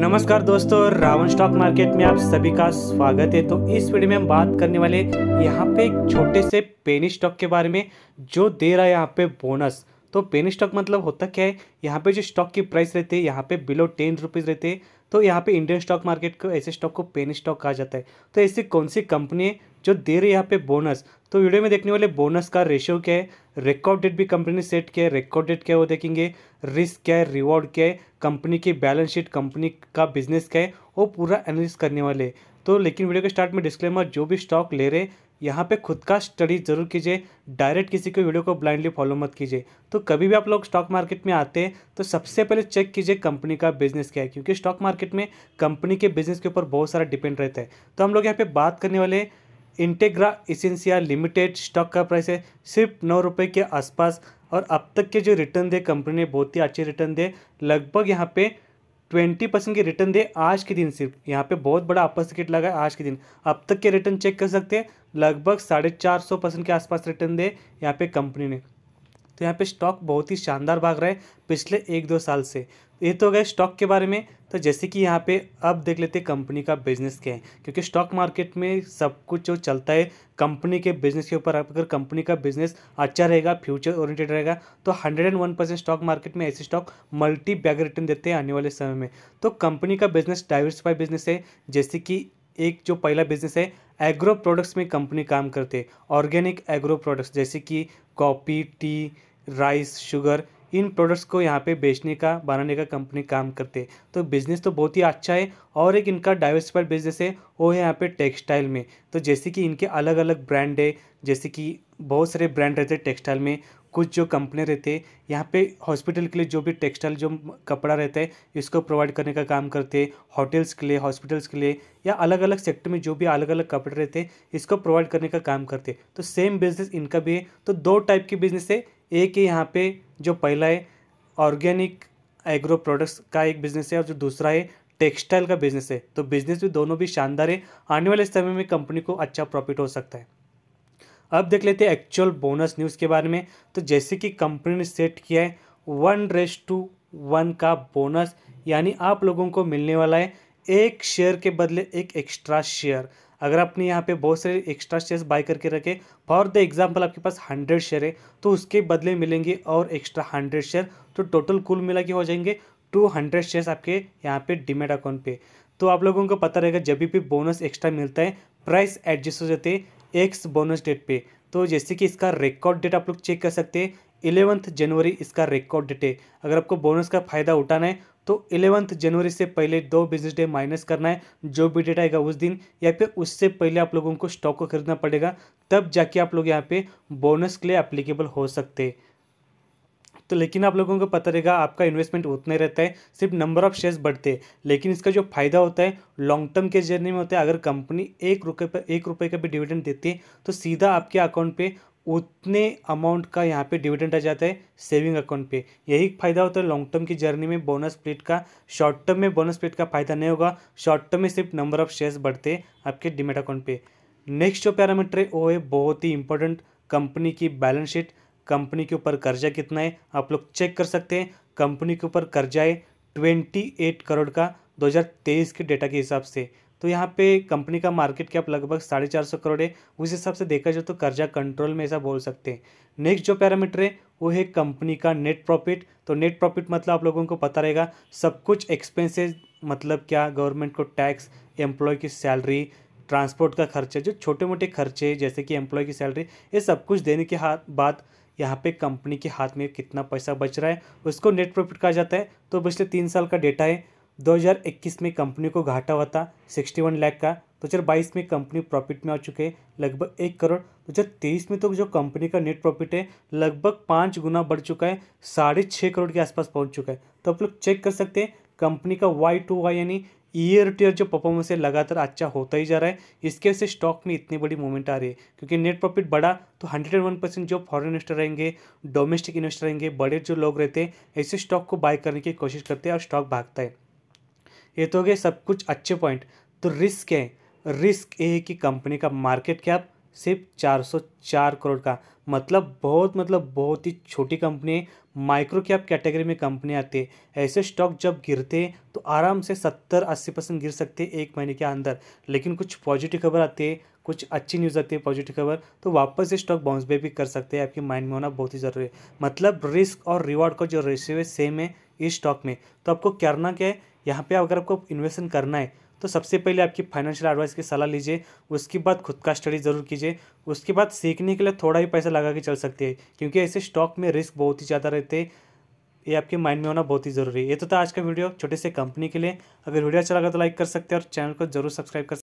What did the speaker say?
नमस्कार दोस्तों Ravan stock market में आप सभी का स्वागत है तो इस वीडियो में हम बात करने वाले यहाँ पे एक छोटे से पेनी स्टॉक के बारे में जो दे रहा है यहाँ पे बोनस तो पेनी स्टॉक मतलब होता क्या है यहाँ पे जो स्टॉक की प्राइस रहती है यहाँ पे बिलो टेन रुपीज़ रहते हैं तो यहाँ पे इंडियन स्टॉक मार्केट को ऐसे स्टॉक को पेनी स्टॉक कहा जाता है तो ऐसी कौन सी कंपनी है जो दे रही है यहाँ पे बोनस तो वीडियो में देखने वाले बोनस का रेशियो क्या है रिकॉर्ड डेट भी कंपनी ने सेट किया है रिकॉर्ड डेट क्या है वो देखेंगे रिस्क क्या है रिवॉर्ड क्या है कंपनी की बैलेंस शीट कंपनी का बिजनेस क्या है वो पूरा एनालिस करने वाले तो लेकिन वीडियो के स्टार्ट में डिस्क्लेमर जो भी स्टॉक ले रहे यहाँ पे खुद का स्टडी ज़रूर कीजिए डायरेक्ट किसी के वीडियो को ब्लाइंडली फॉलो मत कीजिए तो कभी भी आप लोग स्टॉक मार्केट में आते हैं तो सबसे पहले चेक कीजिए कंपनी का बिजनेस क्या है क्योंकि स्टॉक मार्केट में कंपनी के बिजनेस के ऊपर बहुत सारा डिपेंड रहता है तो हम लोग यहाँ पे बात करने वाले इंटेग्रा इसेंसिया लिमिटेड स्टॉक का प्राइस है सिर्फ नौ रुपये के आसपास और अब तक के जो रिटर्न दे कंपनी ने बहुत ही अच्छे रिटर्न दे लगभग यहाँ पे ट्वेंटी परसेंट के रिटर्न दे आज के दिन सिर्फ यहाँ पे बहुत बड़ा अपर लगा है आज के दिन अब तक के रिटर्न चेक कर सकते हैं लगभग साढ़े चार सौ परसेंट के आसपास रिटर्न दे यहाँ पे कंपनी ने तो यहाँ पे स्टॉक बहुत ही शानदार भाग रहा है पिछले एक दो साल से ये तो गए स्टॉक के बारे में तो जैसे कि यहाँ पे अब देख लेते हैं कंपनी का बिजनेस क्या है क्योंकि स्टॉक मार्केट में सब कुछ जो चलता है कंपनी के बिजनेस के ऊपर अगर कंपनी का बिजनेस अच्छा रहेगा फ्यूचर ओरिएंटेड रहेगा तो hundred and one percent stock market में ऐसे स्टॉक मल्टी बैग रिटर्न देते हैं आने वाले समय में तो कंपनी का बिजनेस डाइवर्सिफाई बिजनेस है जैसे कि एक जो पहला बिजनेस है एग्रो प्रोडक्ट्स में कंपनी काम करते ऑर्गेनिक एग्रो प्रोडक्ट्स जैसे कि कॉफ़ी टी राइस शुगर इन प्रोडक्ट्स को यहाँ पे बेचने का बनाने का कंपनी काम करते तो बिज़नेस तो बहुत ही अच्छा है और एक इनका डाइवर्सिफाइड बिजनेस है वो है यहाँ पे टेक्सटाइल में तो जैसे कि इनके अलग अलग ब्रांड है जैसे कि बहुत सारे ब्रांड रहते हैं टेक्सटाइल में कुछ जो कंपनी रहती है यहाँ पे हॉस्पिटल के लिए जो भी टेक्सटाइल जो कपड़ा रहता है इसको प्रोवाइड करने का काम करते हैं होटल्स के लिए हॉस्पिटल्स के लिए या अलग अलग सेक्टर में जो भी अलग अलग कपड़े रहते हैं इसको प्रोवाइड करने का काम करते हैं तो सेम बिजनेस इनका भी है तो दो टाइप के बिजनेस है एक है यहाँ पे जो पहला है ऑर्गेनिक एग्रो प्रोडक्ट्स का एक बिजनेस है और जो दूसरा है टेक्सटाइल का बिजनेस है तो बिजनेस भी दोनों भी शानदार है आने वाले समय में कंपनी को अच्छा प्रॉफिट हो सकता है अब देख लेते हैं एक्चुअल बोनस न्यूज़ के बारे में तो जैसे कि कंपनी ने सेट किया है वन रेस टू वन का बोनस यानी आप लोगों को मिलने वाला है एक शेयर के बदले एक एक्स्ट्रा शेयर अगर आपने यहाँ पे बहुत सारे एक्स्ट्रा शेयर्स बाय करके रखे फॉर द एग्जांपल आपके पास हंड्रेड शेयर है तो उसके बदले मिलेंगे और एक्स्ट्रा हंड्रेड शेयर तो टोटल कुल मिला के हो जाएंगे टू हंड्रेड शेयर्स आपके यहाँ पे डिमेट अकाउंट पे तो आप लोगों को पता रहेगा जब भी बोनस एक्स्ट्रा मिलता है प्राइस एडजस्ट हो जाते हैं एक्स बोनस डेट पे तो जैसे कि इसका रिकॉर्ड डेट आप लोग चेक कर सकते हैं इलेवंथ जनवरी इसका रिकॉर्ड डेट है अगर आपको बोनस का फ़ायदा उठाना है तो इलेवंथ जनवरी से पहले दो बिजनेस डे माइनस करना है जो भी डेट आएगा उस दिन या फिर उससे पहले आप लोगों को स्टॉक को खरीदना पड़ेगा तब जाके आप लोग यहाँ पे बोनस के लिए अप्लीकेबल हो सकते हैं तो लेकिन आप लोगों को पता रहेगा आपका इन्वेस्टमेंट उतना ही रहता है सिर्फ नंबर ऑफ शेयर्स बढ़ते हैं लेकिन इसका जो फायदा होता है लॉन्ग टर्म के जर्नी में होता है अगर कंपनी एक रुपये पर एक रुपये का भी डिविडेंड देती है तो सीधा आपके अकाउंट पर उतने अमाउंट का यहाँ पे डिविडेंड आ जाता है सेविंग अकाउंट पे यही फायदा होता है लॉन्ग टर्म की जर्नी में बोनस प्लेट का शॉर्ट टर्म में बोनस प्लेट का फायदा नहीं होगा शॉर्ट टर्म में सिर्फ नंबर ऑफ शेयर्स बढ़ते हैं आपके डिमेट अकाउंट पे नेक्स्ट जो पैरामीटर है वो है बहुत ही इंपॉर्टेंट कंपनी की बैलेंस शीट कंपनी के ऊपर कर्जा कितना है आप लोग चेक कर सकते हैं कंपनी के ऊपर कर्जा है ट्वेंटी एट करोड़ का 2023 के डेटा के हिसाब से तो यहाँ पे कंपनी का मार्केट कैप लगभग साढ़े चार सौ करोड़ है उस हिसाब से देखा जाए तो कर्जा कंट्रोल में ऐसा बोल सकते हैं नेक्स्ट जो पैरामीटर है वो है कंपनी का नेट प्रॉफिट तो नेट प्रॉफिट मतलब आप लोगों को पता रहेगा सब कुछ एक्सपेंसेस मतलब क्या गवर्नमेंट को टैक्स एम्प्लॉय की सैलरी ट्रांसपोर्ट का खर्चा जो छोटे मोटे खर्चे जैसे कि एम्प्लॉय की सैलरी ये सब कुछ देने के हाथ बाद यहाँ पे कंपनी के हाथ में कितना पैसा बच रहा है उसको नेट प्रॉफिट कहा जाता है तो पिछले तीन साल का डेटा है 2021 में कंपनी को घाटा हुआ था 61 लाख का दो तो हज़ार बाईस में कंपनी प्रॉफिट में आ चुके हैं लगभग एक करोड़ दो तो हज़ार तेईस में तो जो कंपनी का नेट प्रॉफिट है लगभग पाँच गुना बढ़ चुका है साढ़े छः करोड़ के आसपास पहुंच चुका है तो आप लोग चेक कर सकते हैं कंपनी का वाई टू वाई यानी ईयर टू ईयर जो परफॉर्मेंस है लगातार अच्छा होता ही जा रहा है इसके वजह से स्टॉक में इतनी बड़ी मूवमेंट आ रही है क्योंकि नेट प्रॉफिट बढ़ा तो हंड्रेड एंड वन परसेंट जो फॉरेन इन्वेस्टर रहेंगे डोमेस्टिक इन्वेस्टर रहेंगे बड़े जो लोग रहते हैं ऐसे स्टॉक को बाय करने की कोशिश करते हैं और स्टॉक भागता है ये तो हो गया सब कुछ अच्छे पॉइंट तो रिस्क है रिस्क ये है कि कंपनी का मार्केट कैप सिर्फ 404 करोड़ का मतलब बहुत मतलब बहुत ही छोटी कंपनी माइक्रो कैप कैटेगरी में कंपनी आती है ऐसे स्टॉक जब गिरते हैं तो आराम से 70-80 परसेंट गिर सकते हैं एक महीने के अंदर लेकिन कुछ पॉजिटिव खबर आती है कुछ अच्छी न्यूज़ आती है पॉजिटिव खबर तो वापस ये स्टॉक बाउंस बैक भी कर सकते हैं आपके माइंड में होना बहुत ही ज़रूरी है मतलब रिस्क और रिवॉर्ड का जो रेशियो है सेम है इस स्टॉक में तो आपको करना क्या है यहाँ पर अगर आपको इन्वेस्टमेंट करना है तो सबसे पहले आपकी फाइनेंशियल एडवाइस की सलाह लीजिए उसके बाद खुद का स्टडी ज़रूर कीजिए उसके बाद सीखने के लिए थोड़ा ही पैसा लगा के चल सकते हैं क्योंकि ऐसे स्टॉक में रिस्क बहुत ही ज़्यादा रहते ये आपके माइंड में होना बहुत ही ज़रूरी है ये तो था आज का वीडियो छोटे से कंपनी के लिए अगर वीडियो अच्छा लगा तो लाइक कर सकते हैं और चैनल को जरूर सब्सक्राइब कर